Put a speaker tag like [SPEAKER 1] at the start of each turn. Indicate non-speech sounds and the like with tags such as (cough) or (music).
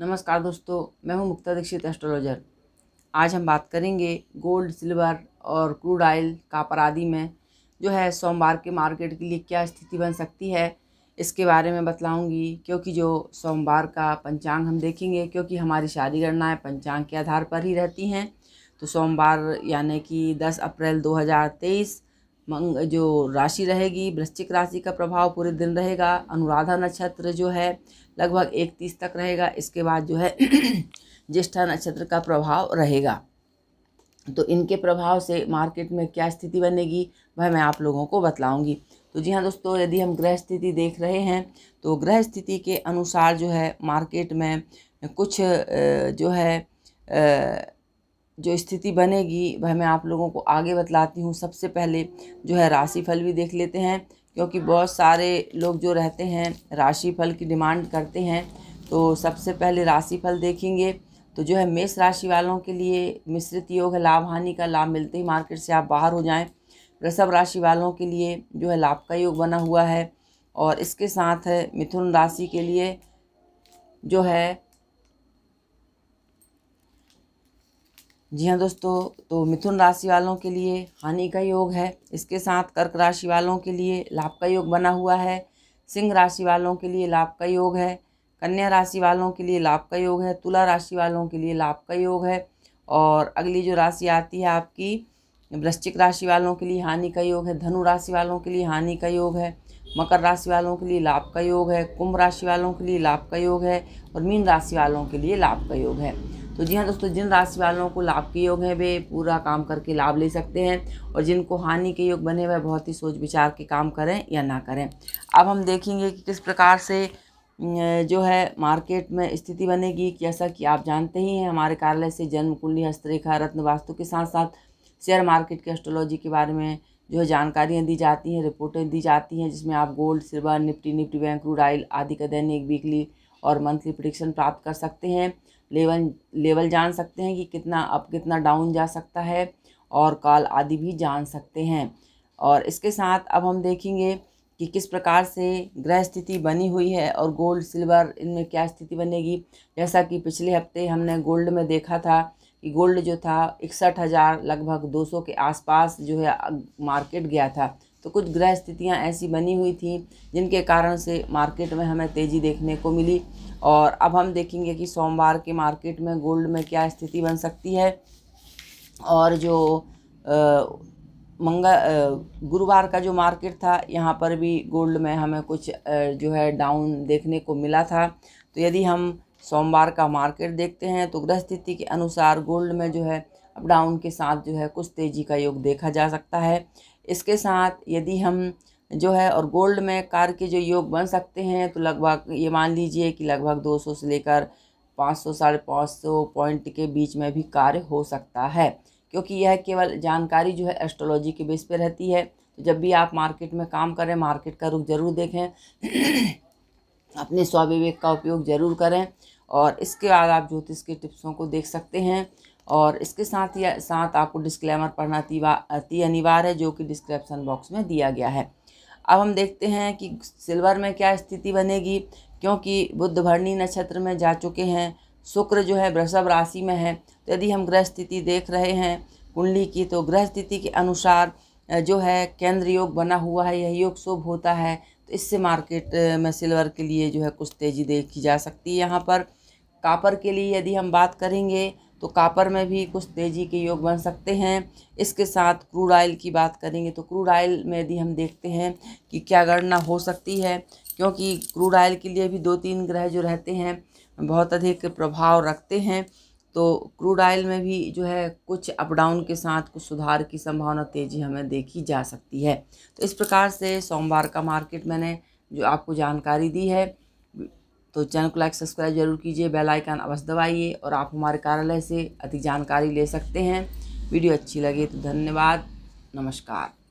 [SPEAKER 1] नमस्कार दोस्तों मैं हूं मुक्ता दीक्षित एस्ट्रोलॉजर आज हम बात करेंगे गोल्ड सिल्वर और क्रूड ऑयल का आदि में जो है सोमवार के मार्केट के लिए क्या स्थिति बन सकती है इसके बारे में बतलाऊंगी क्योंकि जो सोमवार का पंचांग हम देखेंगे क्योंकि हमारी सारी गणनाएँ पंचांग के आधार पर ही रहती हैं तो सोमवार यानी कि दस अप्रैल दो मंग जो राशि रहेगी वृश्चिक राशि का प्रभाव पूरे दिन रहेगा अनुराधा नक्षत्र जो है लगभग एक तीस तक रहेगा इसके बाद जो है (clears throat) ज्येष्ठा नक्षत्र का प्रभाव रहेगा तो इनके प्रभाव से मार्केट में क्या स्थिति बनेगी वह मैं आप लोगों को बतलाऊंगी तो जी हाँ दोस्तों यदि हम ग्रह स्थिति देख रहे हैं तो ग्रह स्थिति के अनुसार जो है मार्केट में कुछ जो है जो स्थिति बनेगी वह मैं आप लोगों को आगे बतलाती हूँ सबसे पहले जो है राशिफल भी देख लेते हैं क्योंकि बहुत सारे लोग जो रहते हैं राशिफल की डिमांड करते हैं तो सबसे पहले राशिफल देखेंगे तो जो है मेष राशि वालों के लिए मिश्रित योग है लाभ हानि का लाभ मिलते ही मार्केट से आप बाहर हो जाएं वृषभ राशि वालों के लिए जो है लाभ का योग बना हुआ है और इसके साथ है मिथुन राशि के लिए जो है जी हाँ दोस्तों तो मिथुन राशि वालों के लिए हानि का योग है इसके साथ कर्क राशि वालों के लिए लाभ का योग बना हुआ है सिंह राशि वालों के लिए लाभ का योग है कन्या राशि वालों के लिए लाभ का योग है तुला राशि वालों के लिए लाभ का योग है और अगली जो राशि आती है आपकी वृश्चिक राशि वालों के लिए हानि का योग है धनु राशि वालों के लिए हानि का योग है मकर राशि वालों के लिए लाभ का योग है कुंभ राशि वालों के लिए लाभ का योग है और मीन राशि वालों के लिए लाभ का योग है तो जी हाँ दोस्तों जिन राशि वालों को लाभ के योग हैं वे पूरा काम करके लाभ ले सकते हैं और जिनको हानि के योग बने वह बहुत ही सोच विचार के काम करें या ना करें अब हम देखेंगे कि किस प्रकार से जो है मार्केट में स्थिति बनेगी जैसा कि आप जानते ही हैं हमारे कार्यालय से जन्म कुंडली हस्तरेखा रत्न वास्तु के साथ साथ शेयर मार्केट के एस्ट्रोलॉजी के बारे में जो है जानकारियाँ दी जाती हैं रिपोर्टें दी जाती हैं जिसमें आप gold silver Nifty Nifty bank crude आदि का दैनिक वीकली और मंथली प्रडिक्शन प्राप्त कर सकते हैं लेवल लेवल जान सकते हैं कि कितना अप कितना डाउन जा सकता है और कॉल आदि भी जान सकते हैं और इसके साथ अब हम देखेंगे कि किस प्रकार से ग्रह स्थिति बनी हुई है और गोल्ड सिल्वर इनमें क्या स्थिति बनेगी जैसा कि पिछले हफ्ते हमने गोल्ड में देखा था कि गोल्ड जो था इकसठ हज़ार लगभग सौ के आसपास जो है मार्केट गया था तो कुछ ग्रह स्थितियाँ ऐसी बनी हुई थी जिनके कारण से मार्केट में हमें तेज़ी देखने को मिली और अब हम देखेंगे कि सोमवार के मार्केट में गोल्ड में क्या स्थिति बन सकती है और जो मंगल गुरुवार का जो मार्केट था यहाँ पर भी गोल्ड में हमें कुछ जो है डाउन देखने को मिला था तो यदि हम सोमवार का मार्केट देखते हैं तो ग्रह स्थिति के अनुसार गोल्ड में जो है अप डाउन के साथ जो है कुछ तेज़ी का योग देखा जा सकता है इसके साथ यदि हम जो है और गोल्ड में कार के जो योग बन सकते हैं तो लगभग ये मान लीजिए कि लगभग 200 से लेकर 500 साढ़े पाँच सौ पॉइंट के बीच में भी कार्य हो सकता है क्योंकि यह केवल जानकारी जो है एस्ट्रोलॉजी के बेस पे रहती है तो जब भी आप मार्केट में काम करें मार्केट का रुख ज़रूर देखें (clears throat) अपने स्वाविवेक का उपयोग ज़रूर करें और इसके बाद आप ज्योतिष के टिप्सों को देख सकते हैं और इसके साथ ही साथ आपको डिस्क्लेमर पढ़ना अति अनिवार्य है जो कि डिस्क्रिप्सन बॉक्स में दिया गया है अब हम देखते हैं कि सिल्वर में क्या स्थिति बनेगी क्योंकि बुद्ध भरणी नक्षत्र में जा चुके हैं शुक्र जो है वृषभ राशि में है तो यदि हम ग्रह स्थिति देख रहे हैं कुंडली की तो ग्रह स्थिति के अनुसार जो है केंद्र योग बना हुआ है यह योग शुभ होता है तो इससे मार्केट में सिल्वर के लिए जो है कुछ तेज़ी देखी जा सकती है यहाँ पर कापर के लिए यदि हम बात करेंगे तो कापर में भी कुछ तेज़ी के योग बन सकते हैं इसके साथ क्रूड ऑयल की बात करेंगे तो क्रूड ऑयल में यदि हम देखते हैं कि क्या गणना हो सकती है क्योंकि क्रूड ऑयल के लिए भी दो तीन ग्रह जो रहते हैं बहुत अधिक प्रभाव रखते हैं तो क्रूड ऑयल में भी जो है कुछ अप डाउन के साथ कुछ सुधार की संभावना तेज़ी हमें देखी जा सकती है तो इस प्रकार से सोमवार का मार्केट मैंने जो आपको जानकारी दी है तो चैनल को लाइक सब्सक्राइब जरूर कीजिए बेल आइकन अवश्य दबाइए और आप हमारे कार्यालय से अधिक जानकारी ले सकते हैं वीडियो अच्छी लगे तो धन्यवाद नमस्कार